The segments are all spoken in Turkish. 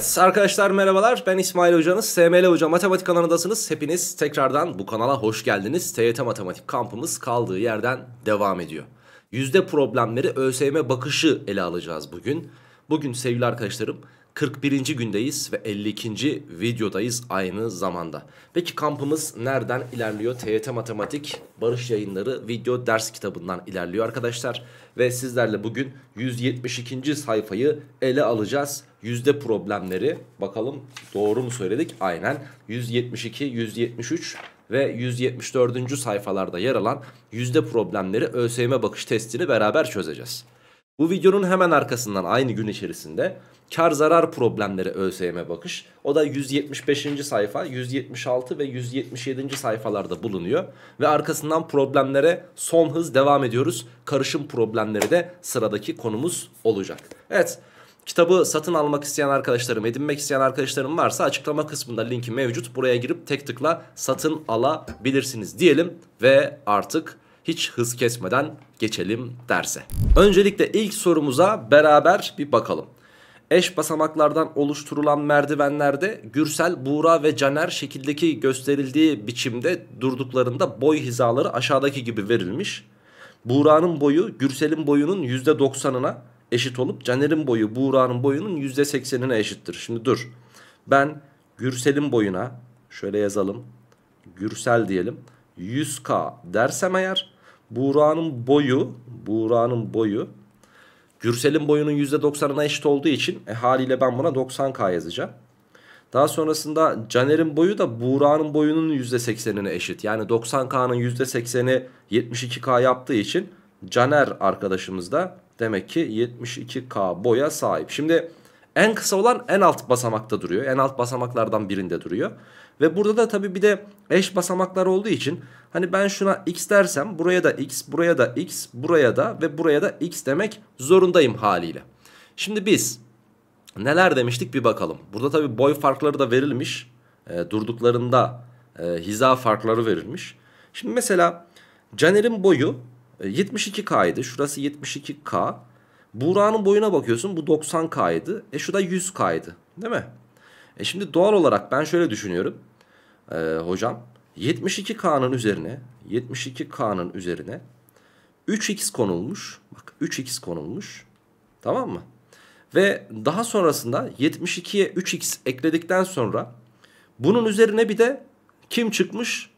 Evet arkadaşlar merhabalar ben İsmail Hocanız, SML Hoca Matematik kanalındasınız. Hepiniz tekrardan bu kanala hoş geldiniz. TYT Matematik kampımız kaldığı yerden devam ediyor. Yüzde problemleri ÖSYM bakışı ele alacağız bugün. Bugün sevgili arkadaşlarım 41. gündeyiz ve 52. videodayız aynı zamanda. Peki kampımız nereden ilerliyor? TYT Matematik Barış Yayınları video ders kitabından ilerliyor arkadaşlar. Ve sizlerle bugün 172. sayfayı ele alacağız. Yüzde problemleri bakalım doğru mu söyledik? Aynen 172, 173 ve 174. sayfalarda yer alan yüzde problemleri ÖSYM bakış testini beraber çözeceğiz. Bu videonun hemen arkasından aynı gün içerisinde Kar zarar problemleri ÖSYM bakış. O da 175. sayfa, 176 ve 177. sayfalarda bulunuyor. Ve arkasından problemlere son hız devam ediyoruz. Karışım problemleri de sıradaki konumuz olacak. Evet. Kitabı satın almak isteyen arkadaşlarım, edinmek isteyen arkadaşlarım varsa açıklama kısmında linki mevcut. Buraya girip tek tıkla satın alabilirsiniz diyelim ve artık hiç hız kesmeden geçelim derse. Öncelikle ilk sorumuza beraber bir bakalım eş basamaklardan oluşturulan merdivenlerde Gürsel, Buğra ve Caner şekildeki gösterildiği biçimde durduklarında boy hizaları aşağıdaki gibi verilmiş. Buğra'nın boyu Gürsel'in boyunun %90'ına eşit olup Caner'in boyu Buğra'nın boyunun %80'ine eşittir. Şimdi dur ben Gürsel'in boyuna şöyle yazalım Gürsel diyelim 100K dersem eğer Buğra'nın boyu Buğra'nın boyu Gürsel'in boyunun %90'ına eşit olduğu için e, haliyle ben buna 90K yazacağım. Daha sonrasında Caner'in boyu da Buğra'nın boyunun %80'ine eşit. Yani 90K'nın %80'i 72K yaptığı için Caner arkadaşımız da demek ki 72K boya sahip. Şimdi en kısa olan en alt basamakta duruyor. En alt basamaklardan birinde duruyor. Ve burada da tabii bir de eş basamaklar olduğu için hani ben şuna x dersem buraya da x, buraya da x, buraya da ve buraya da x demek zorundayım haliyle. Şimdi biz neler demiştik bir bakalım. Burada tabii boy farkları da verilmiş. E, durduklarında e, hiza farkları verilmiş. Şimdi mesela Caner'in boyu 72K e, idi. Şurası 72K. Buğra'nın boyuna bakıyorsun bu 90K'ydı. E şu da 100K'ydı değil mi? E şimdi doğal olarak ben şöyle düşünüyorum ee, hocam. 72K'nın üzerine 72K'nın üzerine 3x konulmuş. Bak 3x konulmuş. Tamam mı? Ve daha sonrasında 72'ye 3x ekledikten sonra bunun üzerine bir de kim çıkmış?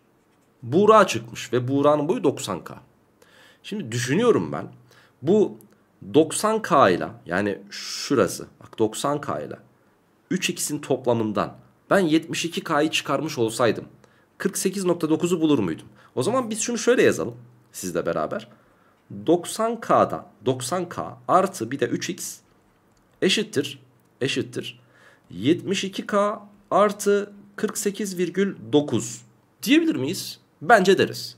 Buğra çıkmış ve Buğra'nın boyu 90K. Şimdi düşünüyorum ben. Bu 90K ile yani şurası bak 90K ile 3 x'in toplamından ben 72K'yı çıkarmış olsaydım 48.9'u bulur muydum? O zaman biz şunu şöyle yazalım sizle beraber. 90K'da 90K artı bir de 3x eşittir eşittir 72K artı 48,9 diyebilir miyiz? Bence deriz.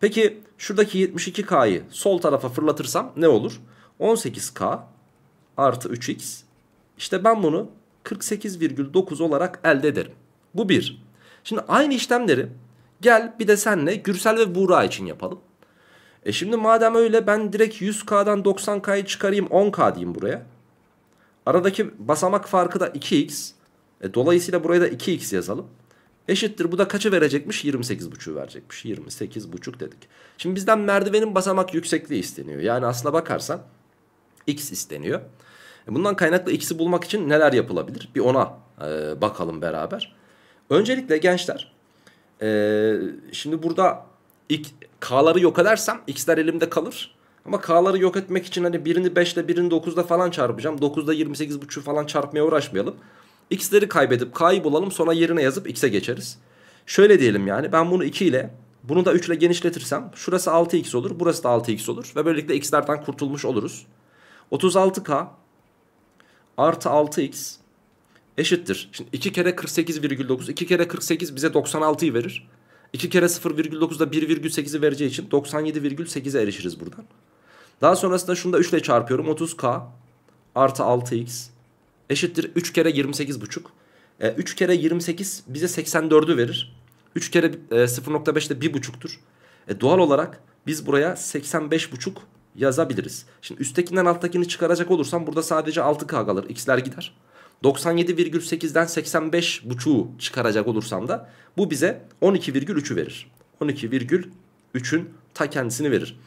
Peki şuradaki 72K'yı sol tarafa fırlatırsam ne olur? 18K artı 3X. işte ben bunu 48,9 olarak elde ederim. Bu bir. Şimdi aynı işlemleri gel bir de senle Gürsel ve Buğra için yapalım. E şimdi madem öyle ben direkt 100K'dan 90K'yı çıkarayım 10K diyeyim buraya. Aradaki basamak farkı da 2X. E dolayısıyla buraya da 2X yazalım. Eşittir bu da kaçı verecekmiş? 28,5'ü verecekmiş. 28,5 dedik. Şimdi bizden merdivenin basamak yüksekliği isteniyor. Yani aslına bakarsan X isteniyor. E, bundan kaynaklı X'i bulmak için neler yapılabilir? Bir ona e, bakalım beraber. Öncelikle gençler e, şimdi burada K'ları yok edersem X'ler elimde kalır. Ama K'ları yok etmek için hani birini 5 ile birini 9 ile falan çarpacağım. 9 ile 28.5'ü falan çarpmaya uğraşmayalım. X'leri kaybedip K'yı bulalım sonra yerine yazıp X'e geçeriz. Şöyle diyelim yani ben bunu 2 ile bunu da 3 ile genişletirsem şurası 6x olur burası da 6x olur. Ve böylelikle x'lerden kurtulmuş oluruz. 36K artı 6X eşittir. Şimdi 2 kere 48,9 2 kere 48 bize 96'yı verir. 2 kere 0,9 da 1,8'i vereceği için 97,8'e erişiriz buradan. Daha sonrasında şunu da 3 ile çarpıyorum. 30K artı 6X eşittir 3 kere 28,5. E, 3 kere 28 bize 84'ü verir. 3 kere e, 0.5 de 1,5'tur. E, doğal olarak biz buraya 85,5 yazabiliriz. Şimdi üsttekinden alttakini çıkaracak olursam burada sadece 6K kalır. X'ler gider. 97,8'den 85,5'u çıkaracak olursam da bu bize 12,3'ü verir. 12,3'ün ta kendisini verir.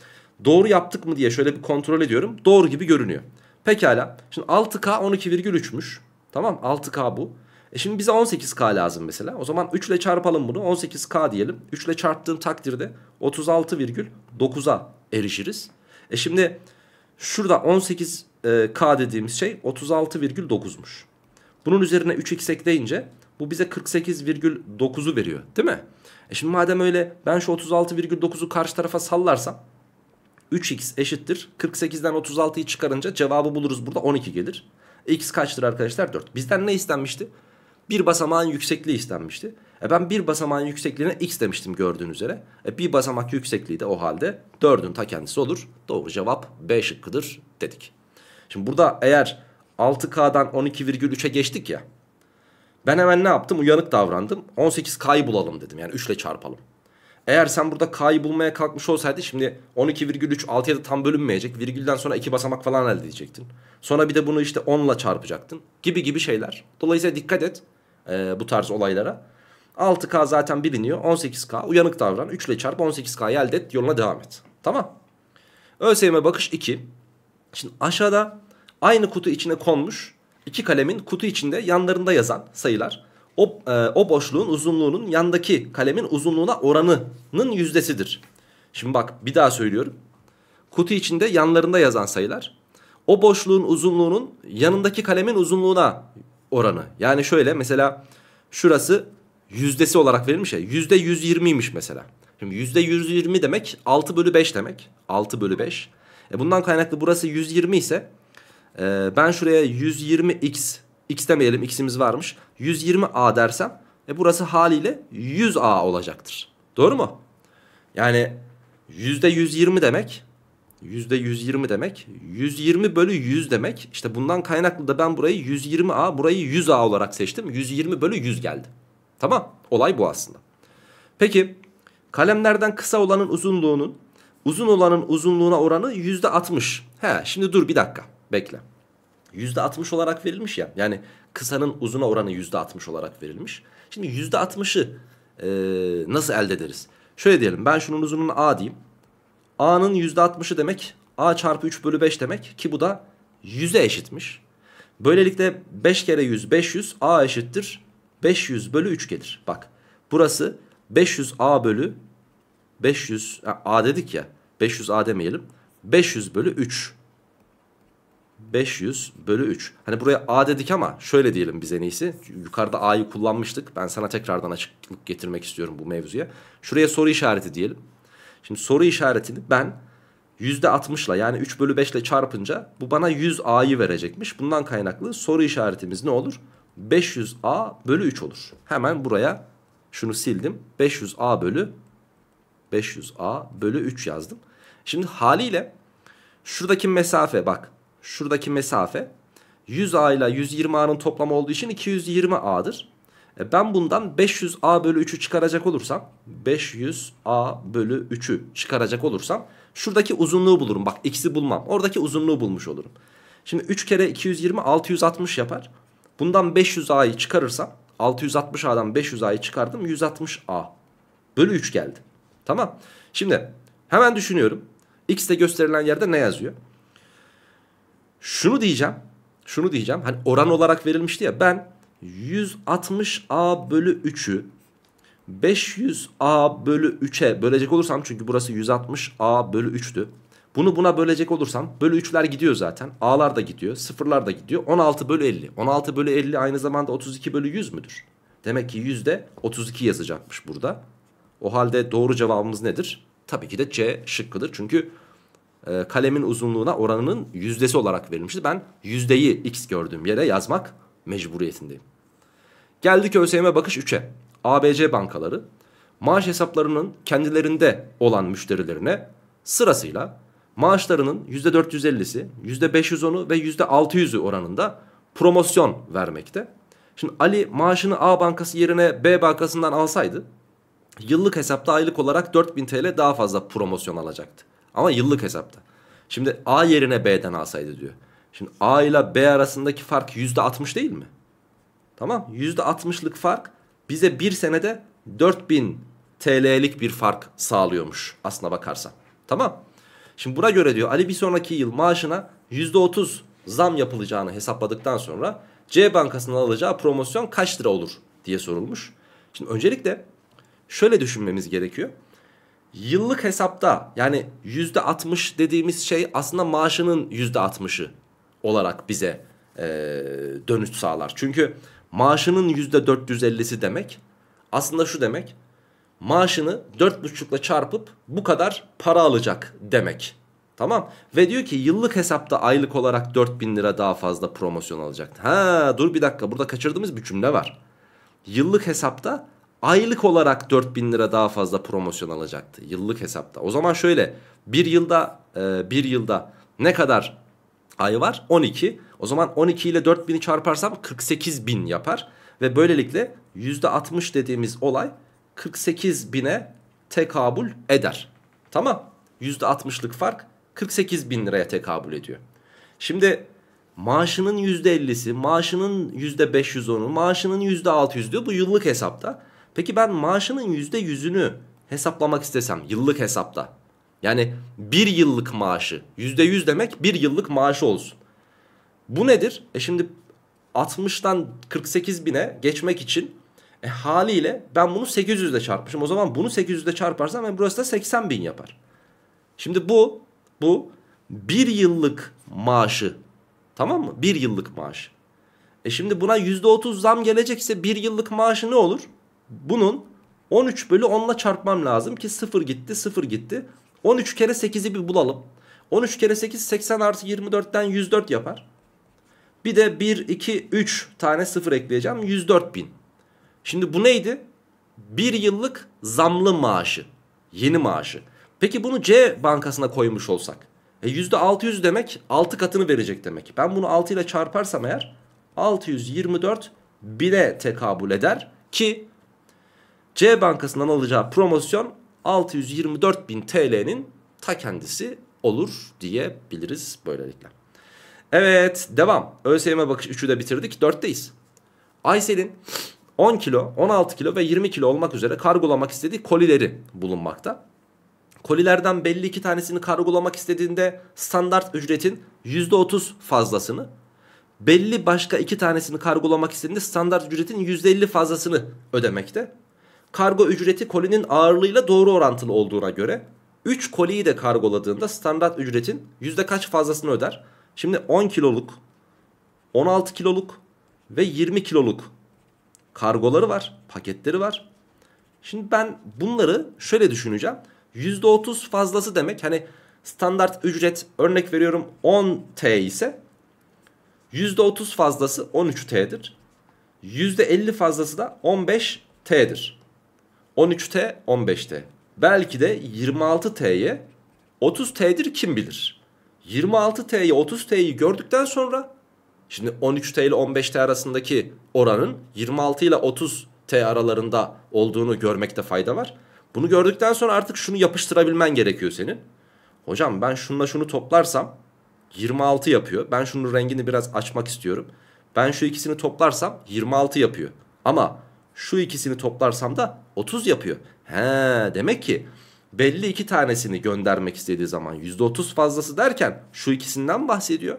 Doğru yaptık mı diye şöyle bir kontrol ediyorum. Doğru gibi görünüyor. Pekala. Şimdi 6K 12,3'müş. Tamam 6K bu. E şimdi bize 18K lazım mesela. O zaman 3 ile çarpalım bunu. 18K diyelim. 3 ile çarptığım takdirde 36,9'a erişiriz. E şimdi şurada 18K e, dediğimiz şey 36,9'muş. Bunun üzerine 3 x ekleyince bu bize 48,9'u veriyor değil mi? E şimdi madem öyle ben şu 36,9'u karşı tarafa sallarsam 3x eşittir. 48'den 36'yı çıkarınca cevabı buluruz burada 12 gelir. X kaçtır arkadaşlar? 4. Bizden ne istenmişti? Bir basamağın yüksekliği istenmişti. E ben bir basamağın yüksekliğine x demiştim gördüğün üzere. E bir basamak yüksekliği de o halde 4'ün ta kendisi olur. Doğru cevap B şıkkıdır dedik. Şimdi burada eğer 6K'dan 12,3'e geçtik ya. Ben hemen ne yaptım? Uyanık davrandım. 18K'yı bulalım dedim. Yani 3 ile çarpalım. Eğer sen burada K'yı bulmaya kalkmış olsaydı şimdi 12,3 6'ya da tam bölünmeyecek. Virgülden sonra 2 basamak falan elde edecektin. Sonra bir de bunu işte 10 ile çarpacaktın. Gibi gibi şeyler. Dolayısıyla dikkat et e, bu tarz olaylara. 6K zaten biliniyor. 18K uyanık davran. 3 ile çarp 18 k elde et. Yoluna devam et. Tamam. ÖSYM bakış 2. Şimdi aşağıda aynı kutu içine konmuş iki kalemin kutu içinde yanlarında yazan sayılar o, e, o boşluğun uzunluğunun yandaki kalemin uzunluğuna oranının yüzdesidir. Şimdi bak bir daha söylüyorum. Kutu içinde yanlarında yazan sayılar o boşluğun uzunluğunun yanındaki kalemin uzunluğuna oranı. Yani şöyle mesela şurası yüzdesi olarak verilmiş ya. Yüzde 120'ymiş mesela. Şimdi yüzde 120 demek 6 bölü 5 demek. 6 bölü 5. E bundan kaynaklı burası 120 ise e, ben şuraya 120x x demeyelim x'imiz varmış. 120a dersem e burası haliyle 100a olacaktır. Doğru mu? Yani yüzde 120 demek yüzde 120 demek 120 bölü 100 demek. İşte bundan kaynaklı da ben burayı 120a burayı 100a olarak seçtim. 120 bölü 100 geldi. Tamam olay bu aslında. Peki kalemlerden kısa olanın uzunluğunun uzun olanın uzunluğuna oranı yüzde %60. He şimdi dur bir dakika bekle. Yüzde %60 olarak verilmiş ya yani kısanın uzuna oranı yüzde %60 olarak verilmiş. Şimdi yüzde %60'ı e, nasıl elde ederiz? Şöyle diyelim ben şunun uzunluğunu A diyeyim. A'nın yüzde %60'ı demek A çarpı 3 bölü 5 demek ki bu da 100'e eşitmiş. Böylelikle 5 kere 100 500 A eşittir 500 bölü 3 gelir. Bak burası 500A bölü 500 A dedik ya 500A demeyelim. 500 bölü 3. 500 bölü 3. Hani buraya A dedik ama şöyle diyelim biz en iyisi. Yukarıda A'yı kullanmıştık. Ben sana tekrardan açıklık getirmek istiyorum bu mevzuya. Şuraya soru işareti diyelim. Şimdi soru işaretini ben %60'la yani 3 bölü 5 ile çarpınca bu bana 100 A'yı verecekmiş. Bundan kaynaklı soru işaretimiz ne olur? 500A bölü 3 olur. Hemen buraya şunu sildim. 500A bölü 500A bölü 3 yazdım. Şimdi haliyle şuradaki mesafe bak. Şuradaki mesafe 100A ile 120A'nın toplamı olduğu için 220A'dır. E ben bundan 500A bölü 3'ü çıkaracak olursam 500A bölü 3'ü çıkaracak olursam şuradaki uzunluğu bulurum. Bak x'i bulmam. Oradaki uzunluğu bulmuş olurum. Şimdi 3 kere 220 660 yapar. Bundan 500A'yı çıkarırsam 660A'dan 500A'yı çıkardım 160A bölü 3 geldi. Tamam. Şimdi hemen düşünüyorum. X'te gösterilen yerde ne yazıyor? Şunu diyeceğim. Şunu diyeceğim. Hani oran olarak verilmişti ya. Ben 160A bölü 3'ü 500A bölü 3'e bölecek olursam çünkü burası 160A bölü 3'tü. Bunu buna bölecek olursam bölü 3'ler gidiyor zaten. A'lar da gidiyor. Sıfırlar da gidiyor. 16 bölü 50. 16 bölü 50 aynı zamanda 32 bölü 100 müdür? Demek ki yüzde 32 yazacakmış burada. O halde doğru cevabımız nedir? Tabii ki de C şıkkıdır. Çünkü e, kalemin uzunluğuna oranının yüzdesi olarak verilmişti. Ben yüzdeyi x gördüğüm yere yazmak mecburiyetindeyim. Geldik ÖSYM bakış 3'e. ABC bankaları maaş hesaplarının kendilerinde olan müşterilerine sırasıyla maaşlarının %450'si, %510'u ve %600'ü oranında promosyon vermekte. Şimdi Ali maaşını A bankası yerine B bankasından alsaydı yıllık hesapta aylık olarak 4000 TL daha fazla promosyon alacaktı. Ama yıllık hesapta. Şimdi A yerine B'den alsaydı diyor. Şimdi A ile B arasındaki fark %60 değil mi? Tamam %60'lık fark bize bir senede 4000 TL'lik bir fark sağlıyormuş aslına bakarsan. Tamam Şimdi buna göre diyor Ali bir sonraki yıl maaşına %30 zam yapılacağını hesapladıktan sonra C bankasından alacağı promosyon kaç lira olur diye sorulmuş. Şimdi öncelikle şöyle düşünmemiz gerekiyor. Yıllık hesapta yani %60 dediğimiz şey aslında maaşının %60'ı olarak bize e, dönüş sağlar. Çünkü maaşının %450'si demek aslında şu demek maaşını 4,5 ile çarpıp bu kadar para alacak demek. Tamam ve diyor ki yıllık hesapta aylık olarak 4000 lira daha fazla promosyon alacak. Ha dur bir dakika burada kaçırdığımız bir cümle var. Yıllık hesapta aylık olarak 4000 lira daha fazla promosyon alacaktı yıllık hesapta. O zaman şöyle bir yılda e, bir yılda ne kadar ay var? 12. O zaman 12 ile 4000'i çarparsam 48 bin yapar. Ve böylelikle %60 dediğimiz olay 48 bine tekabül eder. Tamam. Yüzde %60'lık fark 48 bin liraya tekabül ediyor. Şimdi maaşının yüzde %50'si, maaşının yüzde %510'u, maaşının yüzde %600 diyor. Bu yıllık hesapta. Peki ben maaşının yüzde yüzünü hesaplamak istesem yıllık hesapta. Yani bir yıllık maaşı yüzde yüz demek bir yıllık maaşı olsun. Bu nedir? E şimdi 60'tan 48 bine geçmek için e, haliyle ben bunu 800 ile çarpmışım. O zaman bunu 800 ile çarparsam yani burası da 80 bin yapar. Şimdi bu, bu bir yıllık maaşı. Tamam mı? Bir yıllık maaş. E şimdi buna %30 zam gelecekse bir yıllık maaşı ne olur? Bunun 13 bölü 10 ile çarpmam lazım ki 0 gitti 0 gitti. 13 kere 8'i bir bulalım. 13 kere 8 80 artı 24'ten 104 yapar. Bir de 1, 2, 3 tane 0 ekleyeceğim. 104 bin. Şimdi bu neydi? Bir yıllık zamlı maaşı. Yeni maaşı. Peki bunu C bankasına koymuş olsak. E %600 demek 6 katını verecek demek. Ben bunu 6 ile çarparsam eğer 624 bile tekabül eder ki C bankasından alacağı promosyon 624 bin TL'nin ta kendisi olur diyebiliriz böylelikle. Evet devam. ÖSYM bakış 3'ü de bitirdik. 4'teyiz. Aysel'in 10 kilo, 16 kilo ve 20 kilo olmak üzere kargolamak istediği kolileri bulunmakta. Kolilerden belli iki tanesini kargolamak istediğinde standart ücretin %30 fazlasını, belli başka iki tanesini kargolamak istediğinde standart ücretin %50 fazlasını ödemekte. Kargo ücreti kolinin ağırlığıyla doğru orantılı olduğuna göre 3 koliyi de kargoladığında standart ücretin yüzde kaç fazlasını öder? Şimdi 10 kiloluk, 16 kiloluk ve 20 kiloluk Kargoları var, paketleri var. Şimdi ben bunları şöyle düşüneceğim. %30 fazlası demek hani standart ücret örnek veriyorum 10 T ise %30 fazlası 13 T'dir. %50 fazlası da 15 T'dir. 13 T 15 T. Belki de 26 T'ye 30 T'dir kim bilir. 26 tye, 30 T'yi gördükten sonra Şimdi 13 T ile 15 T arasındaki oranın 26 ile 30 T aralarında olduğunu görmekte fayda var. Bunu gördükten sonra artık şunu yapıştırabilmen gerekiyor senin. Hocam ben şununla şunu toplarsam 26 yapıyor. Ben şunun rengini biraz açmak istiyorum. Ben şu ikisini toplarsam 26 yapıyor. Ama şu ikisini toplarsam da 30 yapıyor. He demek ki belli iki tanesini göndermek istediği zaman %30 fazlası derken şu ikisinden bahsediyor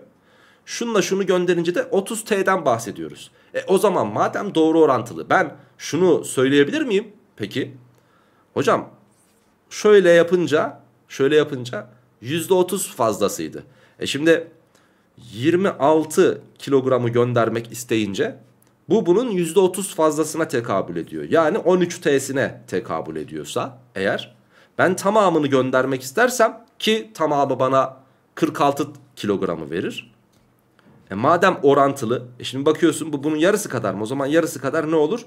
şunla şunu gönderince de 30T'den bahsediyoruz. E o zaman madem doğru orantılı ben şunu söyleyebilir miyim? Peki hocam şöyle yapınca şöyle yapınca %30 fazlasıydı. E şimdi 26 kilogramı göndermek isteyince bu bunun %30 fazlasına tekabül ediyor. Yani 13T'sine tekabül ediyorsa eğer ben tamamını göndermek istersem ki tamamı bana 46 kilogramı verir. E madem orantılı. E şimdi bakıyorsun bu bunun yarısı kadar mı? O zaman yarısı kadar ne olur?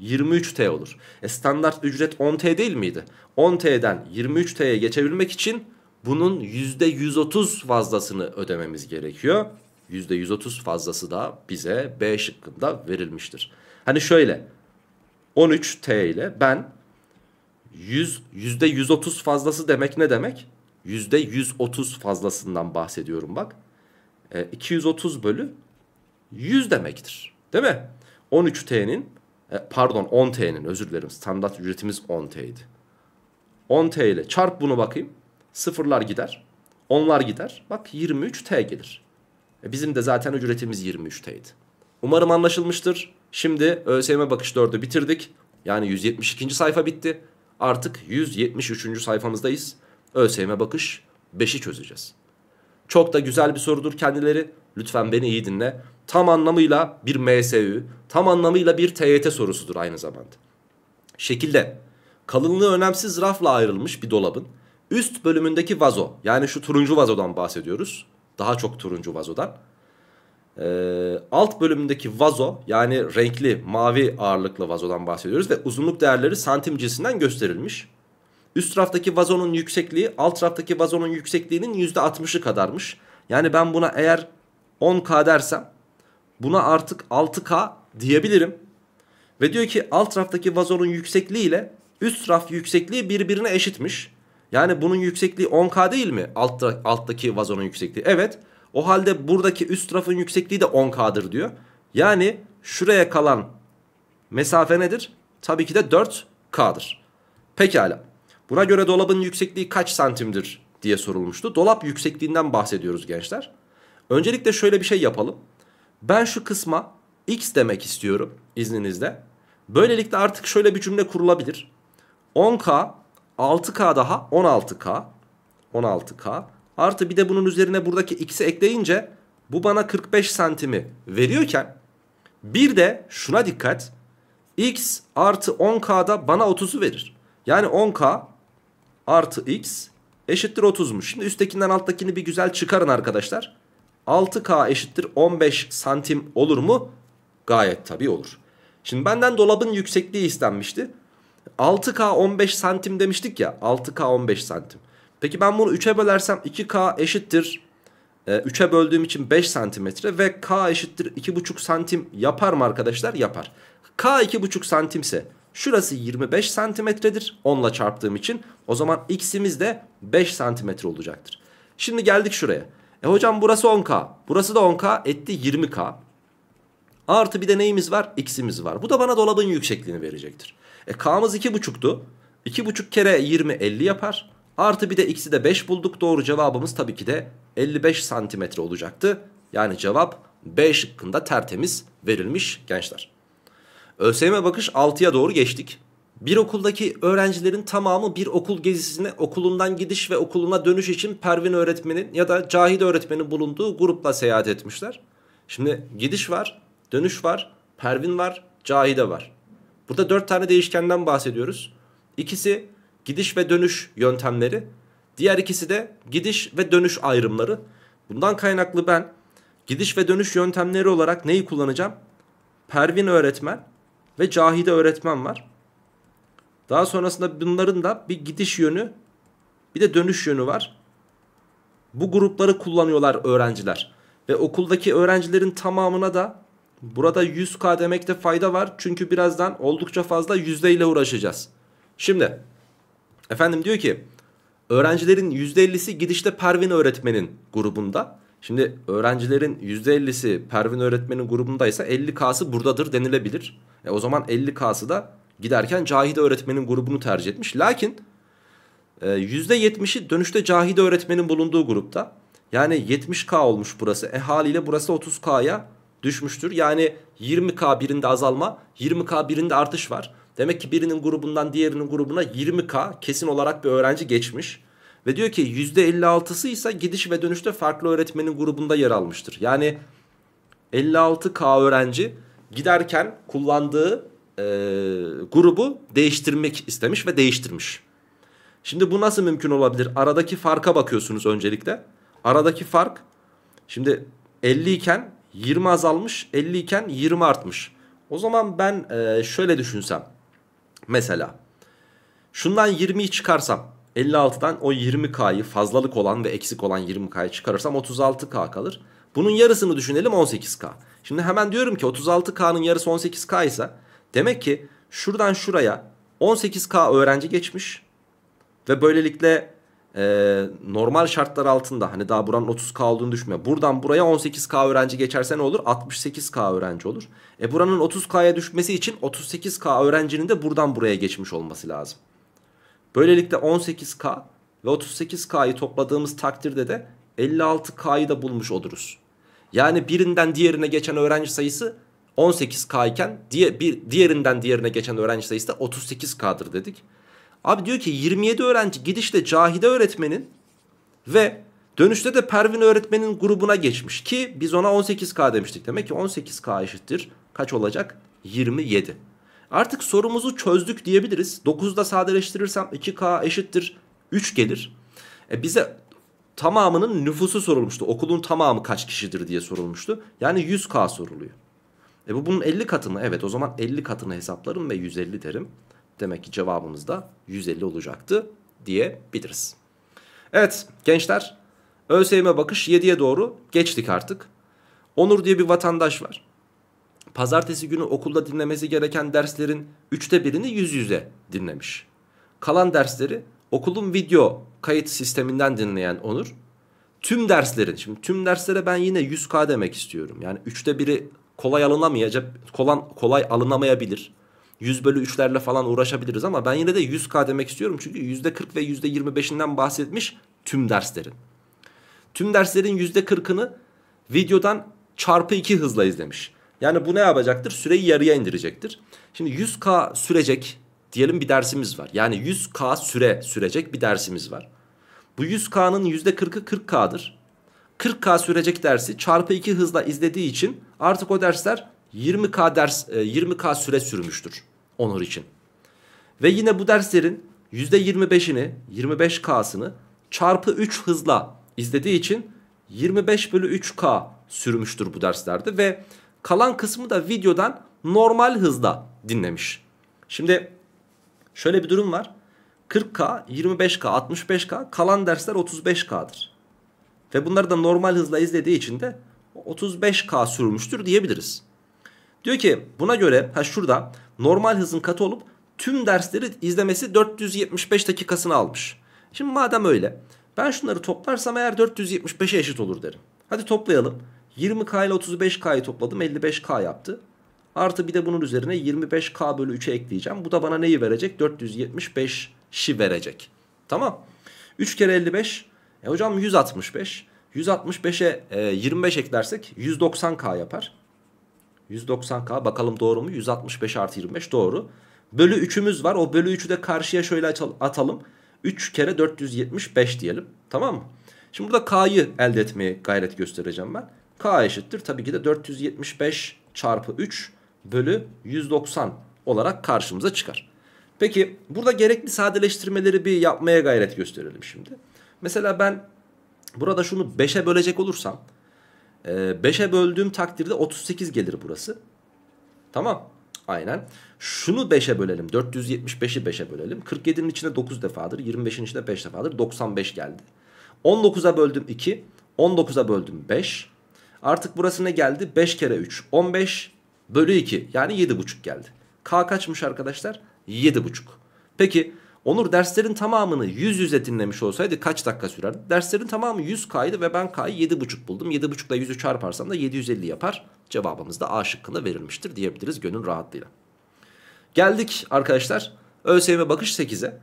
23T olur. E standart ücret 10T değil miydi? 10T'den 23T'ye geçebilmek için bunun %130 fazlasını ödememiz gerekiyor. %130 fazlası da bize B şıkkında verilmiştir. Hani şöyle 13T ile ben 100, %130 fazlası demek ne demek? %130 fazlasından bahsediyorum bak. 230 e, bölü 100 demektir. Değil mi? 13T'nin e, pardon 10T'nin özür dilerim standart ücretimiz 10T'ydi. 10T ile çarp bunu bakayım. Sıfırlar gider. Onlar gider. Bak 23T gelir. E, bizim de zaten ücretimiz 23T'ydi. Umarım anlaşılmıştır. Şimdi ÖSYM bakış 4'ü bitirdik. Yani 172. sayfa bitti. Artık 173. sayfamızdayız. ÖSYM bakış 5'i çözeceğiz. Çok da güzel bir sorudur kendileri. Lütfen beni iyi dinle. Tam anlamıyla bir MSÜ, tam anlamıyla bir TYT sorusudur aynı zamanda. Şekilde kalınlığı önemsiz rafla ayrılmış bir dolabın üst bölümündeki vazo yani şu turuncu vazodan bahsediyoruz. Daha çok turuncu vazodan. Ee, alt bölümündeki vazo yani renkli mavi ağırlıklı vazodan bahsediyoruz ve uzunluk değerleri santim cinsinden gösterilmiş. Üst raftaki vazonun yüksekliği alt raftaki vazonun yüksekliğinin %60'ı kadarmış. Yani ben buna eğer 10K dersem buna artık 6K diyebilirim. Ve diyor ki alt raftaki vazonun yüksekliği ile üst raf yüksekliği birbirine eşitmiş. Yani bunun yüksekliği 10K değil mi? Altta, alttaki vazonun yüksekliği. Evet. O halde buradaki üst rafın yüksekliği de 10K'dır diyor. Yani şuraya kalan mesafe nedir? Tabii ki de 4K'dır. Pekala. Buna göre dolabın yüksekliği kaç santimdir diye sorulmuştu. Dolap yüksekliğinden bahsediyoruz gençler. Öncelikle şöyle bir şey yapalım. Ben şu kısma x demek istiyorum izninizle. Böylelikle artık şöyle bir cümle kurulabilir. 10k 6k daha 16k 16k artı bir de bunun üzerine buradaki x'i ekleyince bu bana 45 santimi veriyorken bir de şuna dikkat x artı 10 k da bana 30'u verir. Yani 10k artı x eşittir 30'muş. Şimdi üsttekinden alttakini bir güzel çıkarın arkadaşlar. 6K eşittir 15 santim olur mu? Gayet tabii olur. Şimdi benden dolabın yüksekliği istenmişti. 6K 15 santim demiştik ya. 6K 15 santim. Peki ben bunu 3'e bölersem 2K eşittir. 3'e böldüğüm için 5 santimetre ve K eşittir 2,5 santim yapar mı arkadaşlar? Yapar. K 2,5 santimse Şurası 25 santimetredir 10 ile çarptığım için. O zaman x'imiz de 5 santimetre olacaktır. Şimdi geldik şuraya. E hocam burası 10k. Burası da 10k etti 20k. Artı bir de neyimiz var? X'imiz var. Bu da bana dolabın yüksekliğini verecektir. E k'mız 2,5'tu. 2,5 kere 20 50 yapar. Artı bir de x'i de 5 bulduk. Doğru cevabımız tabii ki de 55 santimetre olacaktı. Yani cevap B şıkkında tertemiz verilmiş gençler. ÖSYM bakış 6'ya doğru geçtik. Bir okuldaki öğrencilerin tamamı bir okul gezisine okulundan gidiş ve okuluna dönüş için Pervin öğretmenin ya da Cahit öğretmenin bulunduğu grupla seyahat etmişler. Şimdi gidiş var, dönüş var, Pervin var, Cahide var. Burada dört tane değişkenden bahsediyoruz. İkisi gidiş ve dönüş yöntemleri. Diğer ikisi de gidiş ve dönüş ayrımları. Bundan kaynaklı ben gidiş ve dönüş yöntemleri olarak neyi kullanacağım? Pervin öğretmen ve Cahide öğretmen var. Daha sonrasında bunların da bir gidiş yönü bir de dönüş yönü var. Bu grupları kullanıyorlar öğrenciler. Ve okuldaki öğrencilerin tamamına da burada 100k demekte fayda var. Çünkü birazdan oldukça fazla yüzdeyle uğraşacağız. Şimdi efendim diyor ki öğrencilerin %50'si gidişte Pervin öğretmenin grubunda. Şimdi öğrencilerin %50'si Pervin öğretmenin grubundaysa 50k'sı buradadır denilebilir. E, o zaman 50K'sı da giderken Cahide öğretmenin grubunu tercih etmiş. Lakin e, %70'i dönüşte Cahide öğretmenin bulunduğu grupta. Yani 70K olmuş burası. E haliyle burası 30K'ya düşmüştür. Yani 20K birinde azalma, 20K birinde artış var. Demek ki birinin grubundan diğerinin grubuna 20K kesin olarak bir öğrenci geçmiş. Ve diyor ki %56'sı ise gidiş ve dönüşte farklı öğretmenin grubunda yer almıştır. Yani 56K öğrenci giderken kullandığı e, grubu değiştirmek istemiş ve değiştirmiş. Şimdi bu nasıl mümkün olabilir? Aradaki farka bakıyorsunuz öncelikle. Aradaki fark şimdi 50 iken 20 azalmış 50 iken 20 artmış. O zaman ben e, şöyle düşünsem. Mesela şundan 20'yi çıkarsam 56'dan o 20K'yı fazlalık olan ve eksik olan 20K'yı çıkarırsam 36K kalır. Bunun yarısını düşünelim 18K. Şimdi hemen diyorum ki 36K'nın yarısı 18K ise demek ki şuradan şuraya 18K öğrenci geçmiş. Ve böylelikle e, normal şartlar altında hani daha buranın 30K olduğunu düşünme. Buradan buraya 18K öğrenci geçerse ne olur? 68K öğrenci olur. E buranın 30K'ya düşmesi için 38K öğrencinin de buradan buraya geçmiş olması lazım. Böylelikle 18K ve 38K'yı topladığımız takdirde de 56K'yı da bulmuş oluruz. Yani birinden diğerine geçen öğrenci sayısı 18K iken diye, bir, diğerinden diğerine geçen öğrenci sayısı da 38K'dır dedik. Abi diyor ki 27 öğrenci gidişte Cahide öğretmenin ve dönüşte de Pervin öğretmenin grubuna geçmiş ki biz ona 18K demiştik. Demek ki 18K eşittir kaç olacak? 27. Artık sorumuzu çözdük diyebiliriz. da sadeleştirirsem 2K eşittir 3 gelir. E bize tamamının nüfusu sorulmuştu. Okulun tamamı kaç kişidir diye sorulmuştu. Yani 100K soruluyor. E bu bunun 50 katı mı? Evet o zaman 50 katını hesaplarım ve 150 derim. Demek ki cevabımız da 150 olacaktı diyebiliriz. Evet gençler ÖSYM bakış 7'ye doğru geçtik artık. Onur diye bir vatandaş var. Pazartesi günü okulda dinlemesi gereken derslerin 3'te birini yüz yüze dinlemiş. Kalan dersleri okulun video kayıt sisteminden dinleyen Onur tüm derslerin şimdi tüm derslere ben yine 100k demek istiyorum. Yani üçte biri kolay alınamayacak kolan, kolay alınamayabilir. 100 bölü 3'lerle falan uğraşabiliriz ama ben yine de 100k demek istiyorum. Çünkü %40 ve %25'inden bahsetmiş tüm derslerin. Tüm derslerin %40'ını videodan çarpı 2 hızla izlemiş. Yani bu ne yapacaktır? Süreyi yarıya indirecektir. Şimdi 100k sürecek diyelim bir dersimiz var. Yani 100K süre sürecek bir dersimiz var. Bu 100K'nın %40'ı 40K'dır. 40K sürecek dersi çarpı 2 hızla izlediği için artık o dersler 20K ders 20K e, süre sürmüştür Onur için. Ve yine bu derslerin %25'ini 25K'sını çarpı 3 hızla izlediği için 25 bölü 3K sürmüştür bu derslerde ve kalan kısmı da videodan normal hızda dinlemiş. Şimdi Şöyle bir durum var. 40K, 25K, 65K kalan dersler 35K'dır. Ve bunları da normal hızla izlediği için de 35K sürmüştür diyebiliriz. Diyor ki buna göre ha şurada normal hızın katı olup tüm dersleri izlemesi 475 dakikasını almış. Şimdi madem öyle ben şunları toplarsam eğer 475'e eşit olur derim. Hadi toplayalım. 20K ile 35K'yı topladım 55K yaptı. Artı bir de bunun üzerine 25k bölü 3'e ekleyeceğim. Bu da bana neyi verecek? 475'i verecek. Tamam. 3 kere 55. E hocam 165. 165'e e, 25 eklersek 190k yapar. 190k bakalım doğru mu? 165 artı 25 doğru. Bölü 3'ümüz var. O bölü 3'ü de karşıya şöyle atalım. 3 kere 475 diyelim. Tamam mı? Şimdi burada k'yı elde etmeye gayret göstereceğim ben. k eşittir. Tabii ki de 475 çarpı 3 bölü 190 olarak karşımıza çıkar. Peki burada gerekli sadeleştirmeleri bir yapmaya gayret gösterelim şimdi. Mesela ben burada şunu 5'e bölecek olursam 5'e böldüğüm takdirde 38 gelir burası. Tamam aynen. Şunu 5'e bölelim 475'i 5'e bölelim. 47'nin içinde 9 defadır 25'in içinde 5 defadır 95 geldi. 19'a böldüm 2 19'a böldüm 5. Artık burası ne geldi? 5 kere 3 15 bölü 2 yani 7,5 geldi. K kaçmış arkadaşlar? 7,5. Peki Onur derslerin tamamını yüz yüze dinlemiş olsaydı kaç dakika sürerdi? Derslerin tamamı 100 kaydı ve ben K'yı 7,5 buldum. 7,5 ile 100'ü çarparsam da 750 yapar. Cevabımız da A şıkkında verilmiştir diyebiliriz gönül rahatlığıyla. Geldik arkadaşlar ÖSYM bakış 8'e.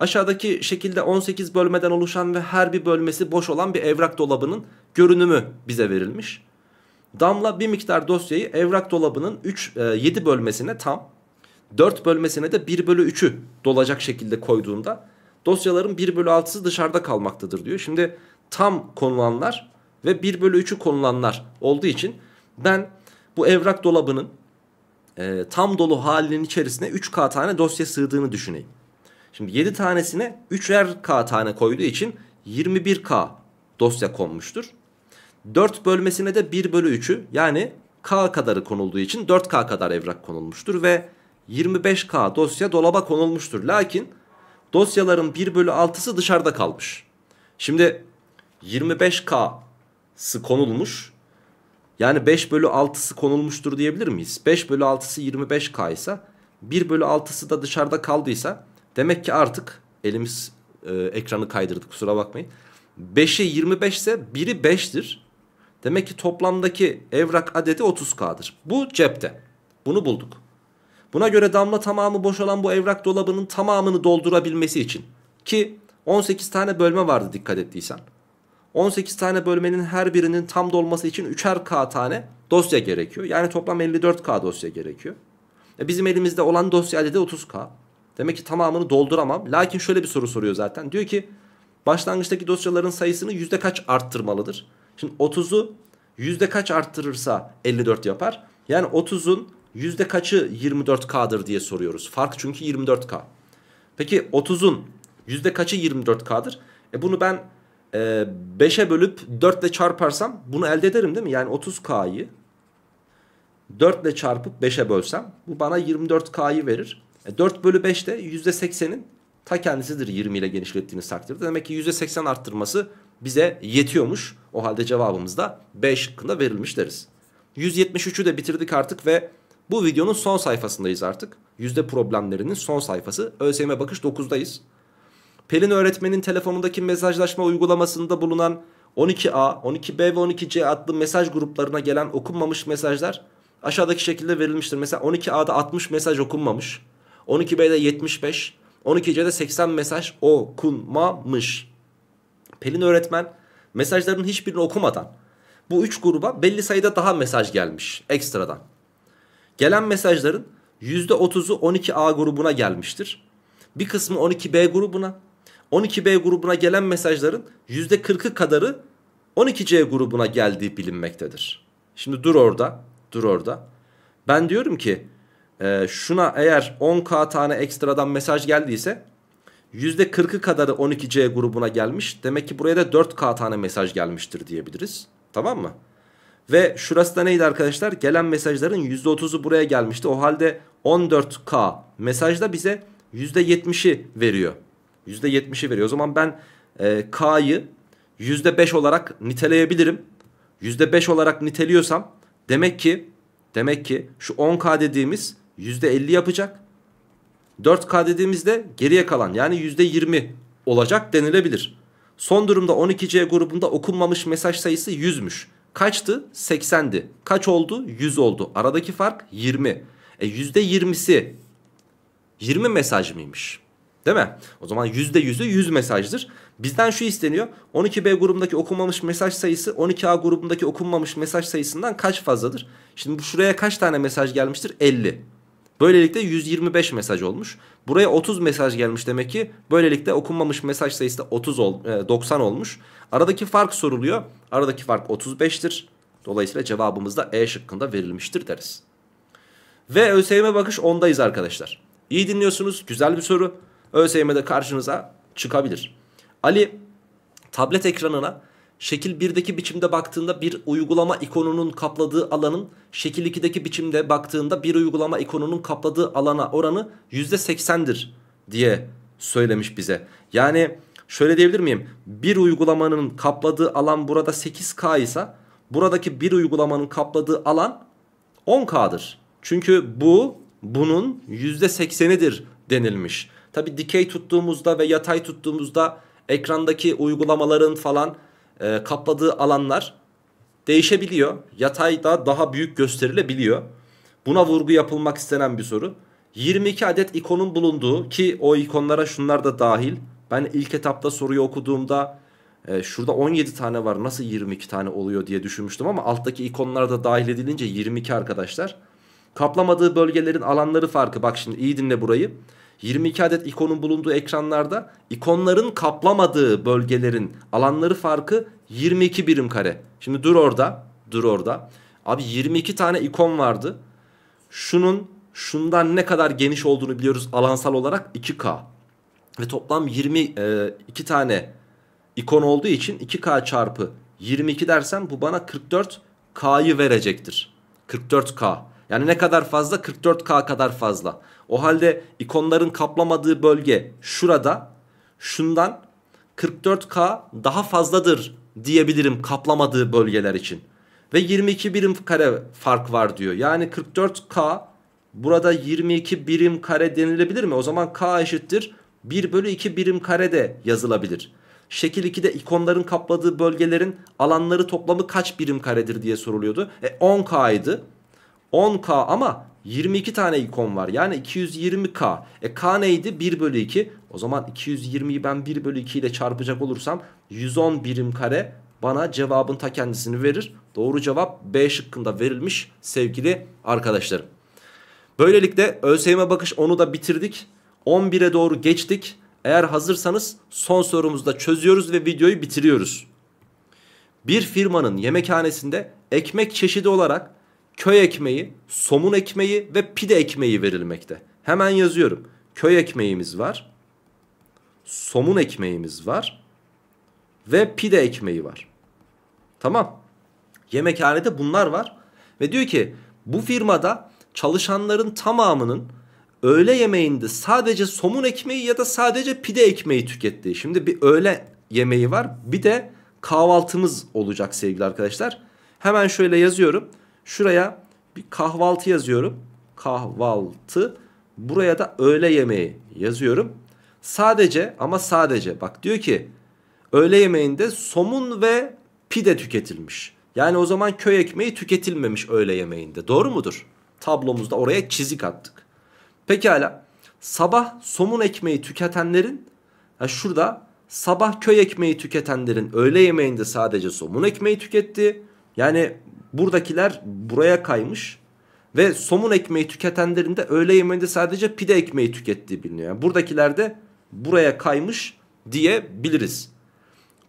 Aşağıdaki şekilde 18 bölmeden oluşan ve her bir bölmesi boş olan bir evrak dolabının görünümü bize verilmiş. Damla bir miktar dosyayı evrak dolabının 3, 7 e, bölmesine tam 4 bölmesine de 1 bölü 3'ü dolacak şekilde koyduğunda dosyaların 1 bölü 6'sı dışarıda kalmaktadır diyor. Şimdi tam konulanlar ve 1 bölü 3'ü konulanlar olduğu için ben bu evrak dolabının e, tam dolu halinin içerisine 3K tane dosya sığdığını düşüneyim. Şimdi 7 tanesine 3'er K tane koyduğu için 21K dosya konmuştur. 4 bölmesine de 1 bölü 3'ü yani K kadarı konulduğu için 4K kadar evrak konulmuştur ve 25K dosya dolaba konulmuştur. Lakin dosyaların 1 bölü 6'sı dışarıda kalmış. Şimdi 25K'sı konulmuş. Yani 5 bölü 6'sı konulmuştur diyebilir miyiz? 5 bölü 6'sı 25K ise 1 bölü 6'sı da dışarıda kaldıysa demek ki artık elimiz e, ekranı kaydırdı kusura bakmayın. 5'e 25 ise 1'i 5'tir. Demek ki toplamdaki evrak adedi 30K'dır. Bu cepte. Bunu bulduk. Buna göre damla tamamı boş olan bu evrak dolabının tamamını doldurabilmesi için ki 18 tane bölme vardı dikkat ettiysen. 18 tane bölmenin her birinin tam dolması için 3'er K tane dosya gerekiyor. Yani toplam 54K dosya gerekiyor. E bizim elimizde olan dosya adedi 30K. Demek ki tamamını dolduramam. Lakin şöyle bir soru soruyor zaten. Diyor ki başlangıçtaki dosyaların sayısını yüzde kaç arttırmalıdır? Şimdi 30'u yüzde kaç arttırırsa 54 yapar. Yani 30'un yüzde kaçı 24K'dır diye soruyoruz. Fark çünkü 24K. Peki 30'un yüzde kaçı 24K'dır? E bunu ben 5'e bölüp 4 ile çarparsam bunu elde ederim değil mi? Yani 30K'yı 4 ile çarpıp 5'e bölsem bu bana 24K'yı verir. E 4 bölü 5 de %80'in ta kendisidir 20 ile genişlettiğiniz takdirde. Demek ki %80 arttırması bize yetiyormuş. O halde cevabımız da B şıkkında verilmiş deriz. 173'ü de bitirdik artık ve bu videonun son sayfasındayız artık. Yüzde problemlerinin son sayfası. ÖSYM bakış 9'dayız. Pelin öğretmenin telefonundaki mesajlaşma uygulamasında bulunan 12A, 12B ve 12C adlı mesaj gruplarına gelen okunmamış mesajlar aşağıdaki şekilde verilmiştir. Mesela 12A'da 60 mesaj okunmamış. 12B'de 75, 12C'de 80 mesaj okunmamış. Pelin öğretmen mesajlarının hiçbirini okumadan bu üç gruba belli sayıda daha mesaj gelmiş ekstradan. Gelen mesajların %30'u 12A grubuna gelmiştir. Bir kısmı 12B grubuna, 12B grubuna gelen mesajların %40'ı kadarı 12C grubuna geldiği bilinmektedir. Şimdi dur orada, dur orada. Ben diyorum ki e, şuna eğer 10K tane ekstradan mesaj geldiyse %40'ı kadarı 12C grubuna gelmiş. Demek ki buraya da 4K tane mesaj gelmiştir diyebiliriz. Tamam mı? Ve şurası da neydi arkadaşlar? Gelen mesajların %30'u buraya gelmişti. O halde 14K mesajda bize %70'i veriyor. %70'i veriyor. O zaman ben e, K'yı %5 olarak niteleyebilirim. %5 olarak niteliyorsam demek ki demek ki şu 10K dediğimiz %50 yapacak. 4K dediğimizde geriye kalan yani %20 olacak denilebilir. Son durumda 12C grubunda okunmamış mesaj sayısı 100'müş. Kaçtı? 80'di. Kaç oldu? 100 oldu. Aradaki fark 20. E %20'si 20 mesaj mıymış? Değil mi? O zaman %100'ü 100 mesajdır. Bizden şu isteniyor. 12B grubundaki okunmamış mesaj sayısı 12A grubundaki okunmamış mesaj sayısından kaç fazladır? Şimdi bu şuraya kaç tane mesaj gelmiştir? 50. Böylelikle 125 mesaj olmuş. Buraya 30 mesaj gelmiş demek ki. Böylelikle okunmamış mesaj sayısı da 30 ol, 90 e, olmuş. Aradaki fark soruluyor. Aradaki fark 35'tir. Dolayısıyla cevabımız da E şıkkında verilmiştir deriz. Ve ÖSYM bakış 10'dayız arkadaşlar. İyi dinliyorsunuz. Güzel bir soru. ÖSYM'de karşınıza çıkabilir. Ali tablet ekranına şekil 1'deki biçimde baktığında bir uygulama ikonunun kapladığı alanın şekil 2'deki biçimde baktığında bir uygulama ikonunun kapladığı alana oranı %80'dir diye söylemiş bize. Yani şöyle diyebilir miyim? Bir uygulamanın kapladığı alan burada 8K ise buradaki bir uygulamanın kapladığı alan 10K'dır. Çünkü bu bunun %80'idir denilmiş. Tabi dikey tuttuğumuzda ve yatay tuttuğumuzda ekrandaki uygulamaların falan e, kapladığı alanlar değişebiliyor. Yatayda daha büyük gösterilebiliyor. Buna vurgu yapılmak istenen bir soru. 22 adet ikonun bulunduğu ki o ikonlara şunlar da dahil. Ben ilk etapta soruyu okuduğumda e, şurada 17 tane var nasıl 22 tane oluyor diye düşünmüştüm ama alttaki ikonlar da dahil edilince 22 arkadaşlar. Kaplamadığı bölgelerin alanları farkı bak şimdi iyi dinle burayı. 22 adet ikonun bulunduğu ekranlarda ikonların kaplamadığı bölgelerin alanları farkı 22 birim kare. Şimdi dur orada. Dur orada. Abi 22 tane ikon vardı. Şunun şundan ne kadar geniş olduğunu biliyoruz alansal olarak 2K. Ve toplam 22 e, tane ikon olduğu için 2K çarpı 22 dersen bu bana 44K'yı verecektir. 44K. Yani ne kadar fazla? 44K kadar fazla. O halde ikonların kaplamadığı bölge şurada. Şundan 44K daha fazladır diyebilirim kaplamadığı bölgeler için. Ve 22 birim kare fark var diyor. Yani 44K burada 22 birim kare denilebilir mi? O zaman K eşittir 1 bölü 2 birim kare de yazılabilir. Şekil 2'de ikonların kapladığı bölgelerin alanları toplamı kaç birim karedir diye soruluyordu. E 10K'ydı. 10K ama 22 tane ikon var. Yani 220K. E K neydi? 1 bölü 2. O zaman 220'yi ben 1 bölü 2 ile çarpacak olursam 110 birim kare bana cevabın ta kendisini verir. Doğru cevap B şıkkında verilmiş sevgili arkadaşlarım. Böylelikle ÖSYM bakış onu da bitirdik. 11'e doğru geçtik. Eğer hazırsanız son sorumuzda çözüyoruz ve videoyu bitiriyoruz. Bir firmanın yemekhanesinde ekmek çeşidi olarak köy ekmeği, somun ekmeği ve pide ekmeği verilmekte. Hemen yazıyorum. Köy ekmeğimiz var. Somun ekmeğimiz var. Ve pide ekmeği var. Tamam. Yemekhanede bunlar var. Ve diyor ki bu firmada çalışanların tamamının öğle yemeğinde sadece somun ekmeği ya da sadece pide ekmeği tükettiği. Şimdi bir öğle yemeği var bir de kahvaltımız olacak sevgili arkadaşlar. Hemen şöyle yazıyorum. Şuraya bir kahvaltı yazıyorum. Kahvaltı. Buraya da öğle yemeği yazıyorum. Sadece ama sadece bak diyor ki öğle yemeğinde somun ve pide tüketilmiş. Yani o zaman köy ekmeği tüketilmemiş öğle yemeğinde. Doğru mudur? Tablomuzda oraya çizik attık. Pekala. Sabah somun ekmeği tüketenlerin ha şurada sabah köy ekmeği tüketenlerin öğle yemeğinde sadece somun ekmeği tüketti. Yani buradakiler buraya kaymış. Ve somun ekmeği tüketenlerin de öğle yemeğinde sadece pide ekmeği tükettiği biliniyor. Yani buradakiler de buraya kaymış diyebiliriz.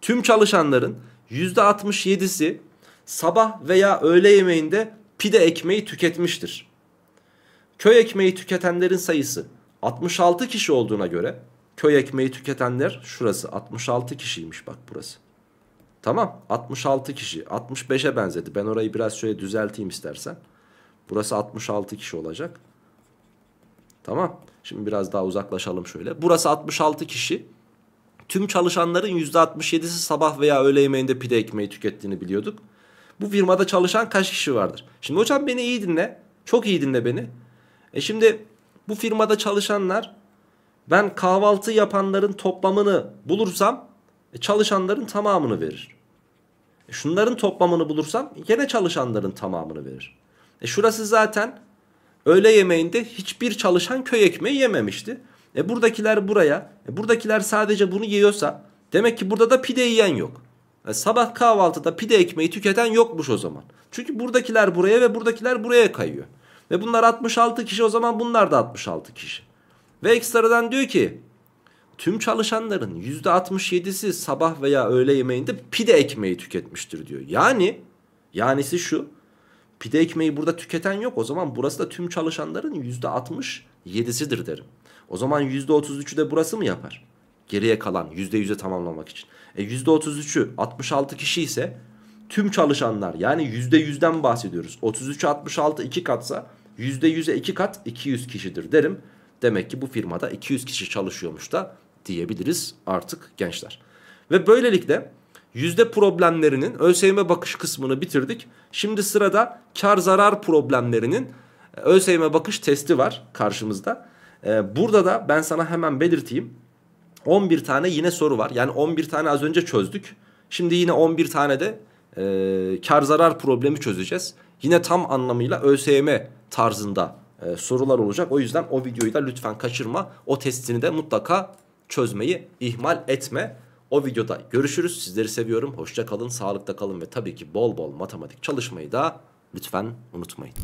Tüm çalışanların %67'si sabah veya öğle yemeğinde pide ekmeği tüketmiştir. Köy ekmeği tüketenlerin sayısı 66 kişi olduğuna göre köy ekmeği tüketenler şurası 66 kişiymiş bak burası. Tamam 66 kişi 65'e benzedi. Ben orayı biraz şöyle düzelteyim istersen. Burası 66 kişi olacak. Tamam. Şimdi biraz daha uzaklaşalım şöyle. Burası 66 kişi. Tüm çalışanların %67'si sabah veya öğle yemeğinde pide ekmeği tükettiğini biliyorduk. Bu firmada çalışan kaç kişi vardır? Şimdi hocam beni iyi dinle. Çok iyi dinle beni. E şimdi bu firmada çalışanlar ben kahvaltı yapanların toplamını bulursam e çalışanların tamamını verir. E şunların toplamını bulursam yine çalışanların tamamını verir. E şurası zaten öğle yemeğinde hiçbir çalışan köy ekmeği yememişti. E buradakiler buraya, e buradakiler sadece bunu yiyorsa demek ki burada da pide yiyen yok. E sabah kahvaltıda pide ekmeği tüketen yokmuş o zaman. Çünkü buradakiler buraya ve buradakiler buraya kayıyor. Ve bunlar 66 kişi o zaman bunlar da 66 kişi. Ve ekstradan diyor ki tüm çalışanların %67'si sabah veya öğle yemeğinde pide ekmeği tüketmiştir diyor. Yani yanisi şu pide ekmeği burada tüketen yok o zaman burası da tüm çalışanların %67'sidir derim. O zaman %33'ü de burası mı yapar? Geriye kalan %100'e tamamlamak için. E %33'ü 66 kişi ise tüm çalışanlar yani %100'den bahsediyoruz. 33'e 66 2 katsa %100'e 2 kat 200 kişidir derim. Demek ki bu firmada 200 kişi çalışıyormuş da diyebiliriz artık gençler. Ve böylelikle yüzde problemlerinin ÖSYM bakış kısmını bitirdik. Şimdi sırada kar zarar problemlerinin e, ÖSYM bakış testi var karşımızda. E, burada da ben sana hemen belirteyim. 11 tane yine soru var. Yani 11 tane az önce çözdük. Şimdi yine 11 tane de e, kar zarar problemi çözeceğiz. Yine tam anlamıyla ÖSYM tarzında e, sorular olacak. O yüzden o videoyu da lütfen kaçırma. O testini de mutlaka çözmeyi ihmal etme. O videoda görüşürüz. Sizleri seviyorum. Hoşça kalın, sağlıkta kalın ve tabii ki bol bol matematik çalışmayı da lütfen unutmayın.